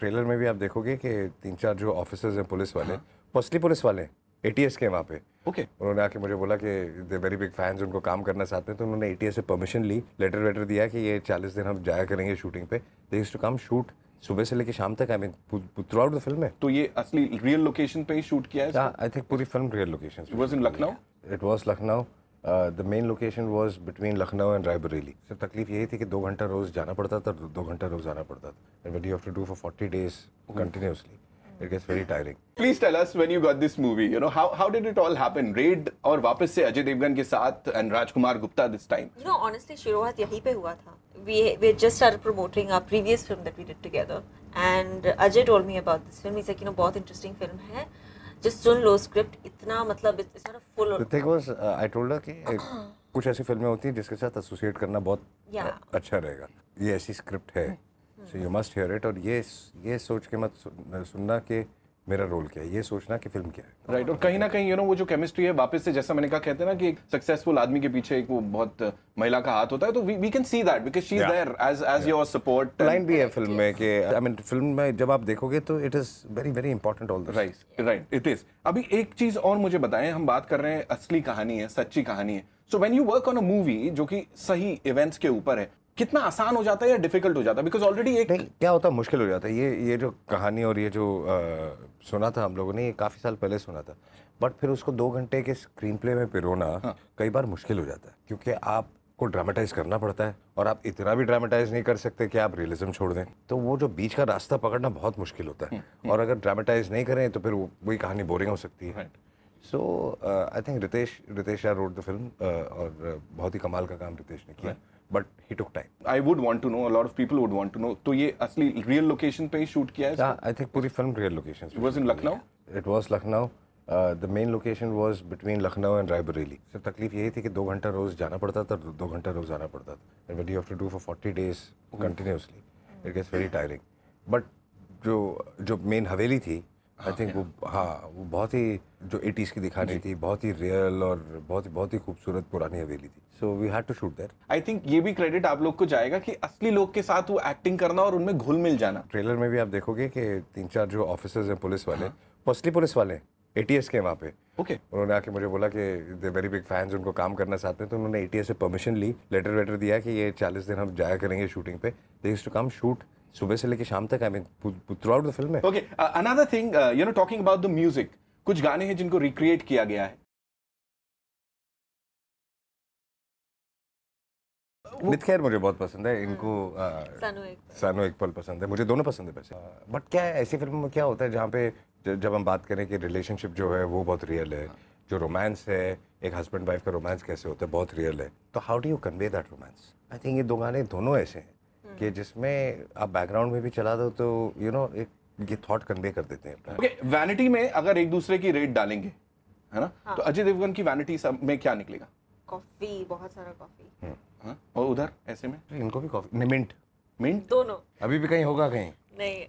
Trailer में भी आप देखोगे कि तीन चार जो ऑफिसर्स हैं पुलिस वाले मोस्टली हाँ? पुलिस वाले एटीएस के वहाँ पे ओके okay. उन्होंने आके मुझे बोला कि दे वेरी बिग फैंस उनको काम करना चाहते हैं तो उन्होंने एटीएस से परमिशन ली लेटर वेटर दिया कि ये चालीस दिन हम जाया करेंगे शूटिंग पे दे टू कम शूट सुबह से लेकर शाम तक I mean throughout the film है तो ये असली रियल लोकेशन पे ही शूट किया है आई हाँ, थिंक पूरी film real location it was in Lucknow it was Lucknow the main location was between Lucknow and Raebareli सर तकलीफ यही थी कि दो घंटा रोज़ जाना पड़ता था दो घंटा रोज़ आना पड़ता था and you have to do for forty days continuously it gets very tiring please tell us when you got this movie you know how how did it all happen raid or वापस से अजय देवगन के साथ and rajkumar gupta this time you know honestly शुरुआत यहीं पे हुआ था. we we just started promoting our previous film that we did together and ajay told me about this film he said you know बहुत interesting film है. Just सुन लो script इतना मतलब फुल आई टोल्ड कि कुछ ऐसी फिल्में होती हैं जिसके साथ एसोसिएट करना बहुत uh, yeah. अच्छा रहेगा ये ऐसी स्क्रिप्ट है so you must hear it और ये ये सोच के मत सुनना कि मेरा रोल क्या है ये सोचना कि फिल्म क्या है राइट right. और कहीं ना कहीं यू नो वो जो केमिस्ट्री है वापस से जैसा मैंने कहा कहते हैं ना कि एक सक्सेसफुल आदमी के पीछे एक वो बहुत uh, महिला का हाथ होता है तो we we can see that because she is there as as your support line भी है फिल्म में कि आई मीन फिल्म में जब आप देखोगे तो it is very very important all right right it is अभी एक चीज और मुझे बताएं हम बात कर रहे हैं असली कहानी है सच्ची कहानी है so when you work on a movie जो कि सही इवेंट्स के ऊपर है कितना आसान हो जाता है या डिफिकल्ट हो जाता है बिकॉज ऑलरेडी एक नहीं क्या होता मुश्किल हो जाता है ये ये जो कहानी और ये जो आ, सुना था हम लोगों ने ये काफ़ी साल पहले सुना था बट फिर उसको दो घंटे के स्क्रीन प्ले में पिरोना हाँ। कई बार मुश्किल हो जाता है क्योंकि आपको ड्रामेटाइज करना पड़ता है और आप इतना भी ड्रामेटाइज नहीं कर सकते कि आप रियलिज्म छोड़ दें तो वो जो बीच का रास्ता पकड़ना बहुत मुश्किल होता है हम्म, हम्म। और अगर ड्रामेटाइज नहीं करें तो फिर वही कहानी बोरिंग हो सकती है so I think Ritesh Ritesh are rode the film और बहुत ही कमाल का काम रितेश ने किया but he took time I would want to know a lot of people would want to know तो ये असली रियल लोकेशन पे ही शूट किया है आई थिंक पूरी film real location was in Lucknow it was Lucknow the main location was between Lucknow and Raebareli सिर्फ तकलीफ यही थी कि दो घंटा रोज़ जाना पड़ता था तो दो घंटा रोज़ आना पड़ता था and you have to do for forty days continuously it gets very tiring but जो जो मेन हवेली थी आई थिंक हाँ, वो हाँ वो बहुत ही जो एटीज़ की दिखा रही थी बहुत ही रियल और बहुत ही बहुत ही खूबसूरत पुरानी हवेली थी so we had to shoot there I think ये भी क्रेडिट आप लोग को जाएगा कि असली लोग के साथ वो एक्टिंग करना और उनमें घुल मिल जाना ट्रेलर में भी आप देखोगे कि तीन चार जो ऑफिसर्स हैं पुलिस वाले हाँ। असली पुलिस वाले एटीएस के वहाँ पे ओके okay. उन्होंने आके मुझे बोला कि दे वेरी बिग फैंस उनको काम करना चाहते हैं तो उन्होंने एटीएस से परमिशन ली लेटर वेटर दिया कि ये चालीस दिन हम जाया करेंगे शूटिंग पे दे टू कम शूट सुबह से लेकर शाम तक I mean throughout the film है okay another thing you know talking about the music कुछ गाने हैं जिनको रिक्रिएट किया गया है नित खैर मुझे बहुत पसंद है हाँ। इनको uh, सानो एक पल पसंद है मुझे दोनों पसंद है वैसे बट क्या है ऐसी फिल्म में क्या होता है जहाँ पे जब हम बात करें कि रिलेशनशिप जो है वो बहुत रियल है जो रोमांस है एक हस्बैंड वाइफ का रोमांस कैसे होता है बहुत रियल है तो how do you convey that romance I think ये दो गाने दोनों ऐसे हैं हम्म। कि जिसमें आप बैकग्राउंड में भी चला दो तो यू you नो know, एक ये थॉट कन्वे कर देते हैं अपना okay, वैनिटी में अगर एक दूसरे की रेट डालेंगे है ना हाँ. तो अजय देवगन की वैनिटी सब में क्या निकलेगा कॉफी बहुत सारा कॉफी हम्म। हाँ और उधर ऐसे में इनको भी कॉफी मिंट मिंट दोनों अभी भी कहीं होगा कहीं नहीं